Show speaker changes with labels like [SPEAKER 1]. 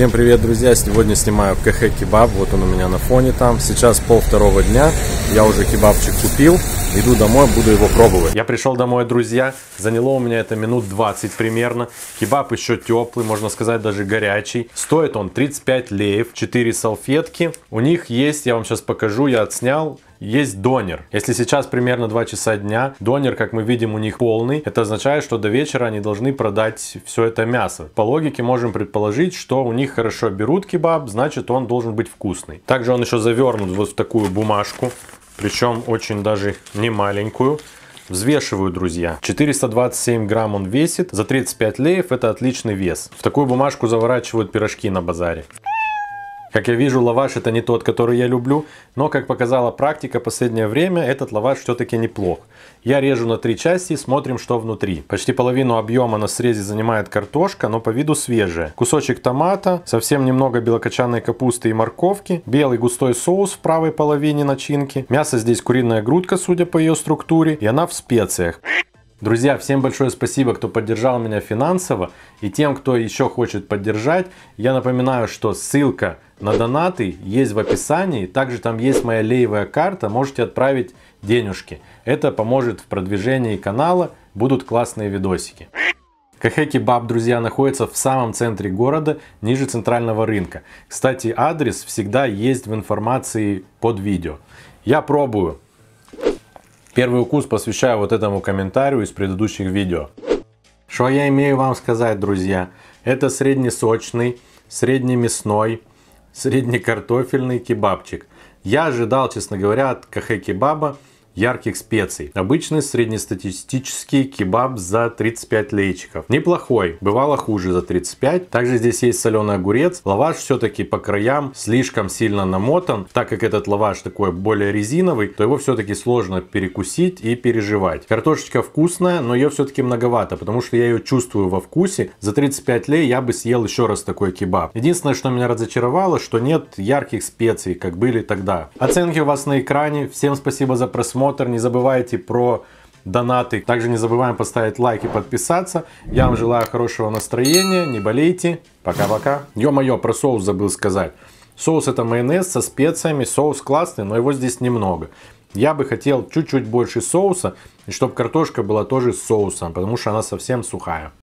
[SPEAKER 1] Всем привет, друзья! Сегодня снимаю КХ кебаб, вот он у меня на фоне там. Сейчас пол второго дня, я уже кебабчик купил, иду домой, буду его пробовать. Я пришел домой, друзья, заняло у меня это минут 20 примерно. Кебаб еще теплый, можно сказать, даже горячий. Стоит он 35 леев, 4 салфетки. У них есть, я вам сейчас покажу, я отснял, есть донер. Если сейчас примерно 2 часа дня, донер, как мы видим, у них полный. Это означает, что до вечера они должны продать все это мясо. По логике можем предположить, что у них хорошо берут кебаб, значит он должен быть вкусный. Также он еще завернут вот в такую бумажку, причем очень даже не маленькую. Взвешиваю, друзья. 427 грамм он весит. За 35 леев это отличный вес. В такую бумажку заворачивают пирожки на базаре. Как я вижу, лаваш это не тот, который я люблю, но, как показала практика последнее время, этот лаваш все-таки неплох. Я режу на три части, смотрим, что внутри. Почти половину объема на срезе занимает картошка, но по виду свежая. Кусочек томата, совсем немного белокочанной капусты и морковки, белый густой соус в правой половине начинки, мясо здесь куриная грудка, судя по ее структуре, и она в специях. Друзья, всем большое спасибо, кто поддержал меня финансово. И тем, кто еще хочет поддержать, я напоминаю, что ссылка на донаты есть в описании. Также там есть моя леевая карта, можете отправить денежки. Это поможет в продвижении канала, будут классные видосики. Кахеки баб, друзья, находится в самом центре города, ниже центрального рынка. Кстати, адрес всегда есть в информации под видео. Я пробую Первый укус посвящаю вот этому комментарию из предыдущих видео. Что я имею вам сказать, друзья? Это среднесочный, среднемясной, среднекартофельный кебабчик. Я ожидал, честно говоря, от кафе кебаба ярких специй. Обычный среднестатистический кебаб за 35 лейчиков. Неплохой, бывало хуже за 35. Также здесь есть соленый огурец. Лаваш все-таки по краям слишком сильно намотан. Так как этот лаваш такой более резиновый, то его все-таки сложно перекусить и переживать. Картошечка вкусная, но ее все-таки многовато, потому что я ее чувствую во вкусе. За 35 лей я бы съел еще раз такой кебаб. Единственное, что меня разочаровало, что нет ярких специй, как были тогда. Оценки у вас на экране. Всем спасибо за просмотр просмотр. Не забывайте про донаты. Также не забываем поставить лайк и подписаться. Я вам желаю хорошего настроения, не болейте. Пока-пока. Ё-моё, про соус забыл сказать. Соус это майонез со специями, соус классный, но его здесь немного. Я бы хотел чуть-чуть больше соуса, и чтобы картошка была тоже с соусом, потому что она совсем сухая.